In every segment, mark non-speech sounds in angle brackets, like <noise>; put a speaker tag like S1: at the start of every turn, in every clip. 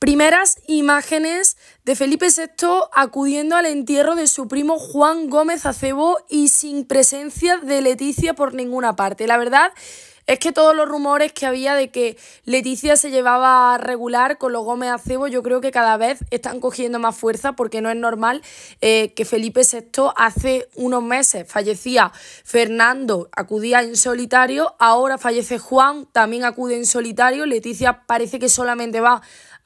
S1: Primeras imágenes de Felipe VI acudiendo al entierro de su primo Juan Gómez Acebo y sin presencia de Leticia por ninguna parte. La verdad es que todos los rumores que había de que Leticia se llevaba regular con los Gómez Acebo, yo creo que cada vez están cogiendo más fuerza porque no es normal eh, que Felipe VI hace unos meses fallecía Fernando, acudía en solitario, ahora fallece Juan, también acude en solitario, Leticia parece que solamente va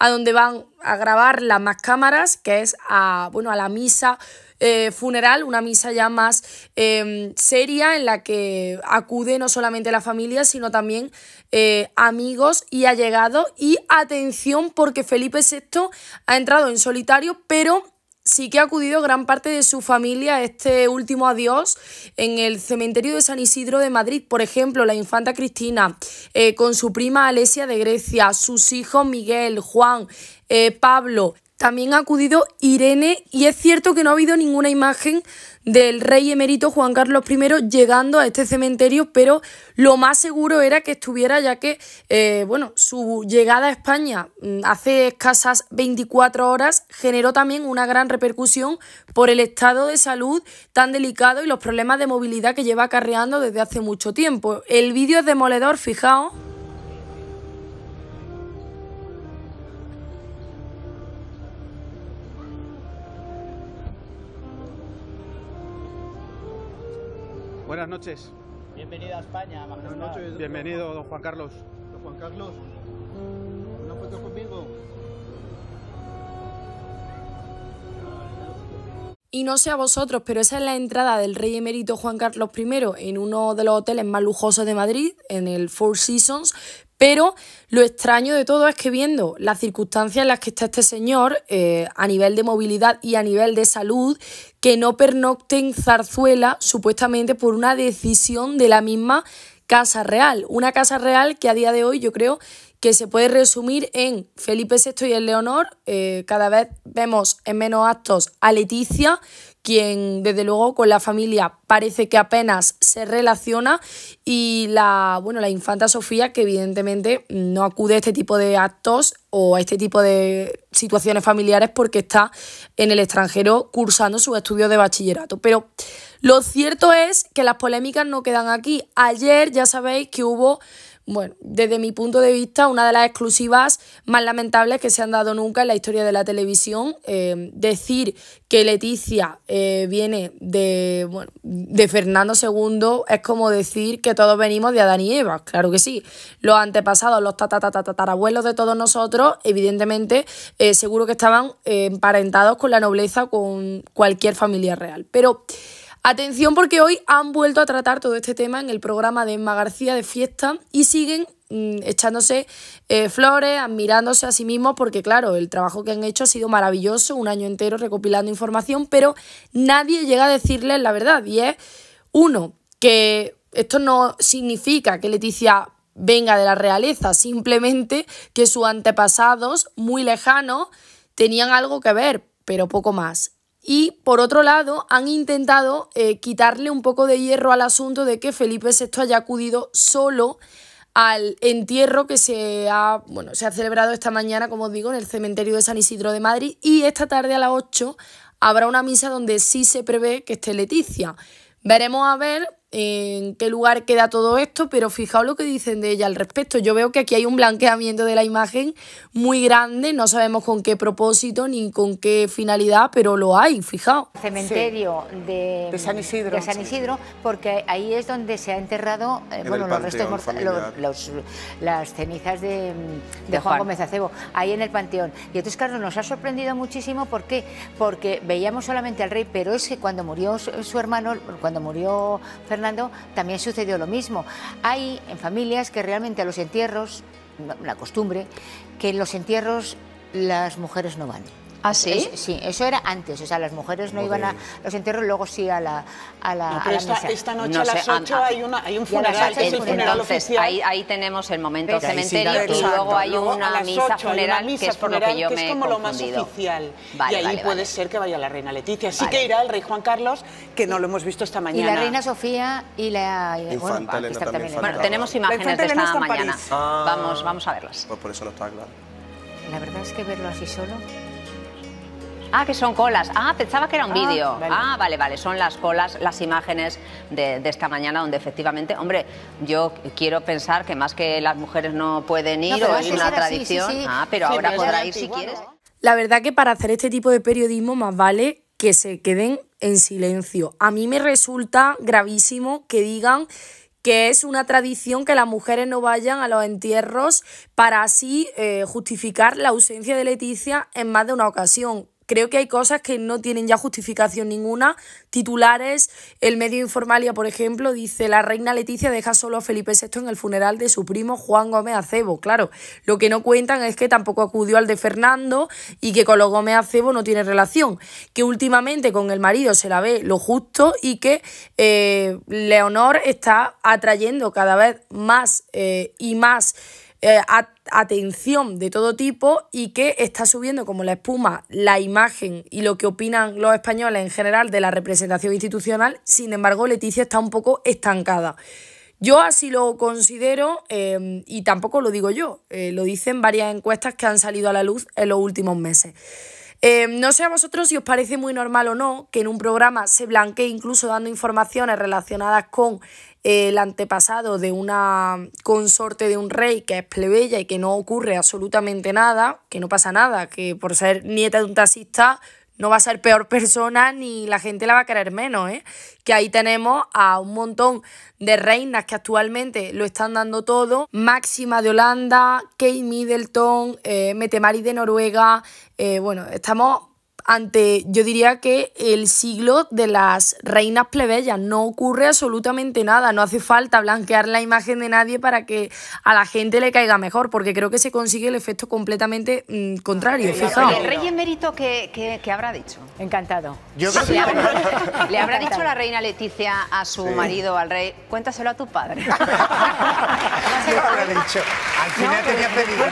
S1: a donde van a grabar las más cámaras, que es a, bueno, a la misa eh, funeral, una misa ya más em, seria en la que acude no solamente la familia, sino también eh, amigos y allegados. Y atención, porque Felipe VI ha entrado en solitario, pero sí que ha acudido gran parte de su familia a este último adiós en el cementerio de San Isidro de Madrid. Por ejemplo, la infanta Cristina, eh, con su prima Alesia de Grecia, sus hijos Miguel, Juan, eh, Pablo, también ha acudido Irene y es cierto que no ha habido ninguna imagen del rey emérito Juan Carlos I llegando a este cementerio, pero lo más seguro era que estuviera ya que, eh, bueno, su llegada a España mm, hace escasas 24 horas generó también una gran repercusión por el estado de salud tan delicado y los problemas de movilidad que lleva acarreando desde hace mucho tiempo. El vídeo es demoledor, fijaos. Buenas noches. Bienvenido a España, Buenas noches. Bienvenido, don Juan Carlos. Don Juan Carlos, ¿una foto conmigo? Y no sé a vosotros, pero esa es la entrada del rey emérito Juan Carlos I en uno de los hoteles más lujosos de Madrid, en el Four Seasons, pero lo extraño de todo es que viendo las circunstancias en las que está este señor, eh, a nivel de movilidad y a nivel de salud, que no pernocten Zarzuela supuestamente por una decisión de la misma Casa Real. Una Casa Real que a día de hoy yo creo que se puede resumir en Felipe VI y el Leonor. Eh, cada vez vemos en menos actos a Leticia, quien desde luego con la familia parece que apenas se relaciona y la bueno la infanta Sofía que evidentemente no acude a este tipo de actos o a este tipo de situaciones familiares porque está en el extranjero cursando sus estudios de bachillerato. Pero lo cierto es que las polémicas no quedan aquí. Ayer ya sabéis que hubo bueno, desde mi punto de vista, una de las exclusivas más lamentables que se han dado nunca en la historia de la televisión. Eh, decir que Leticia eh, viene de, de Fernando II es como decir que todos venimos de Adán y Eva, claro que sí. Los antepasados, los tatarabuelos de todos nosotros, evidentemente, eh, seguro que estaban emparentados con la nobleza, con cualquier familia real. Pero Atención porque hoy han vuelto a tratar todo este tema en el programa de Emma García de Fiesta y siguen mm, echándose eh, flores, admirándose a sí mismos porque claro, el trabajo que han hecho ha sido maravilloso, un año entero recopilando información, pero nadie llega a decirles la verdad y es uno, que esto no significa que Leticia venga de la realeza, simplemente que sus antepasados muy lejanos tenían algo que ver, pero poco más. Y por otro lado, han intentado eh, quitarle un poco de hierro al asunto de que Felipe VI haya acudido solo al entierro que se ha, bueno, se ha celebrado esta mañana, como os digo, en el cementerio de San Isidro de Madrid. Y esta tarde a las 8 habrá una misa donde sí se prevé que esté Leticia. Veremos a ver en qué lugar queda todo esto, pero fijaos lo que dicen de ella al respecto. Yo veo que aquí hay un blanqueamiento de la imagen muy grande, no sabemos con qué propósito ni con qué finalidad, pero lo hay, fijaos. Cementerio de, San Isidro. porque ahí es donde se ha enterrado eh, bueno, los restos los, las cenizas de, de Juan, Gómez Acebo, ahí en el Panteón. Y entonces, Carlos, nos ha sorprendido muchísimo, ¿por qué? Porque veíamos solamente al rey, pero es que cuando murió su, su hermano, cuando murió Fernando, también sucedió lo mismo. Hay en familias que realmente a los entierros, la costumbre, que en los entierros las mujeres no van. ¿Ah, sí? sí, eso era antes. O sea, las mujeres no iban a los entierros, luego sí a la, a la, pero a esta, misa. esta, noche a las 8 hay, una, hay un funeral, que es el funeral oficial. Ahí, ahí tenemos el momento cementerio y luego hay una, misa funeral, que es lo que yo es como lo más oficial. y ahí puede ser que vaya la reina Leticia. Sí que irá el rey Juan Carlos, que no lo hemos visto esta mañana. Y la reina Sofía y la... Infanta también bueno, tenemos imágenes de esta mañana. Vamos, ah. vamos a verlas. Pues por eso no está claro. La verdad es que verlo así solo... Ah, que son colas. Ah, pensaba que era un ah, vídeo. Ah, vale, vale. Son las colas, las imágenes de, esta mañana donde efectivamente, hombre, yo quiero pensar que más que las mujeres no pueden ir o es una tradición. Ah, pero ahora podrá ir si quieres. La verdad que para hacer este tipo de periodismo más vale que se queden en silencio. A mí me resulta gravísimo que digan que es una tradición que las mujeres no vayan a los entierros para así eh, justificar la ausencia de Leticia en más de una ocasión. Creo que hay cosas que no tienen ya justificación ninguna. Titulares, el medio Informalia, por ejemplo, dice la reina Leticia deja solo a Felipe VI en el funeral de su primo Juan Gómez Acebo. Claro, lo que no cuentan es que tampoco acudió al de Fernando y que con los Gómez Acebo no tiene relación. Que últimamente con el marido se la ve lo justo y que eh, Leonor está atrayendo cada vez más eh, y más eh, atención de todo tipo y que está subiendo como la espuma la imagen y lo que opinan los españoles en general de la representación institucional. Sin embargo, Leticia está un poco estancada. Yo así lo considero eh, y tampoco lo digo yo, eh, lo dicen varias encuestas que han salido a la luz en los últimos meses. Em, no sé a vosotros si os parece muy normal o no que en un programa se blanquee incluso dando informaciones relacionadas con eh, el antepasado de una consorte de un rey que es plebeya y que no ocurre absolutamente nada, que no pasa nada, que por ser nieta de un taxista no va a ser peor persona ni la gente la va a querer menos, ¿eh? Que ahí tenemos a un montón de reinas que actualmente lo están dando todo. Máxima de Holanda, Kate Middleton, eh, Metemari de Noruega. Eh, bueno, estamos ante, yo diría que el siglo de las reinas plebeyas. No ocurre absolutamente nada, no hace falta blanquear la imagen de nadie para que a la gente le caiga mejor, porque creo que se consigue el efecto completamente mm, contrario, ¿El rey en mérito qué, habrá dicho? Encantado. Yo creo que le, habrá, dicho la reina Leticia a su marido, al rey, cuéntaselo a tu padre. <laughs> <laughs> dicho? Al final tenía pedido. ¿Eh?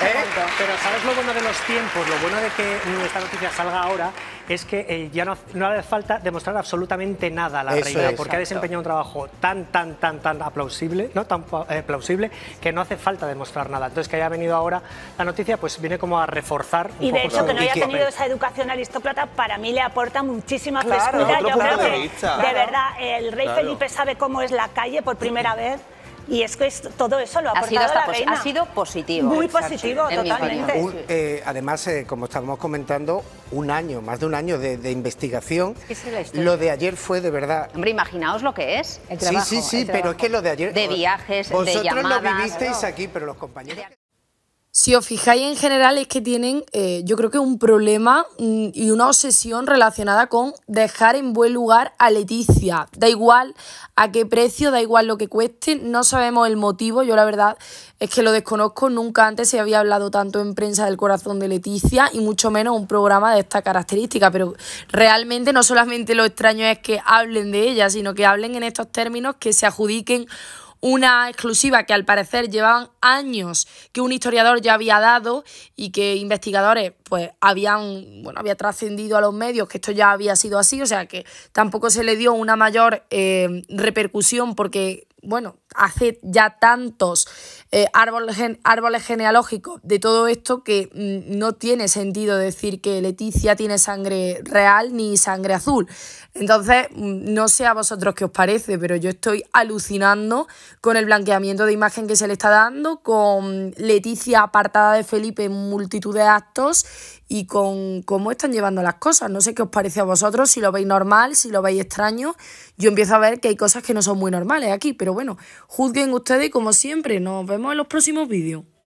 S1: Pero ¿sabes lo bueno de los tiempos? Lo bueno de que mm, esta noticia salga ahora es que eh, ya no, hace falta demostrar absolutamente nada a la reina, porque ha desempeñado un trabajo tan, tan, tan, tan aplausible, ¿no? tan eh, plausible, que no hace falta demostrar nada. Entonces, que haya venido ahora la noticia, pues viene como a reforzar. Un y de hecho, que no haya tenido esa educación aristócrata, para mí le aporta muchísima frescura. Yo creo que, de, verdad, el rey Felipe sabe cómo es la calle por primera <clears throat> vez. Y es que todo eso lo ha, sido la reina. Ha sido positivo. Muy positivo, totalmente. Eh, además, eh, como estábamos comentando, un año, más de un año de, investigación. lo de ayer fue de verdad. Hombre, imaginaos lo que es. sí, sí, sí, pero es que lo de ayer. De viajes, de llamadas. Vosotros lo vivisteis aquí, pero los compañeros si os fijáis en general es que tienen, eh, yo creo que un problema mm, y una obsesión relacionada con dejar en buen lugar a Leticia. Da igual a qué precio, da igual lo que cueste, no sabemos el motivo, yo la verdad es que lo desconozco, nunca antes se había hablado tanto en prensa del corazón de Leticia y mucho menos un programa de esta característica, pero realmente no solamente lo extraño es que hablen de ella, sino que hablen en estos términos que se adjudiquen una exclusiva que al parecer llevaban años que un historiador ya había dado y que investigadores pues habían, bueno, había trascendido a los medios que esto ya había sido así, o sea que tampoco se le dio una mayor eh, repercusión porque, bueno, hace ya tantos eh, árboles, genealógicos de todo esto que mm, no tiene sentido decir que Leticia tiene sangre real ni sangre azul. Entonces, mm, no sé a vosotros qué os parece, pero yo estoy alucinando con el blanqueamiento de imagen que se le está dando, con Leticia apartada de Felipe en multitud de actos y con cómo están llevando las cosas. No sé qué os parece a vosotros, si lo veis normal, si lo veis extraño. Yo empiezo a ver que hay cosas que no son muy normales aquí, pero bueno, juzguen ustedes como siempre, nos vemos en los próximos vídeos.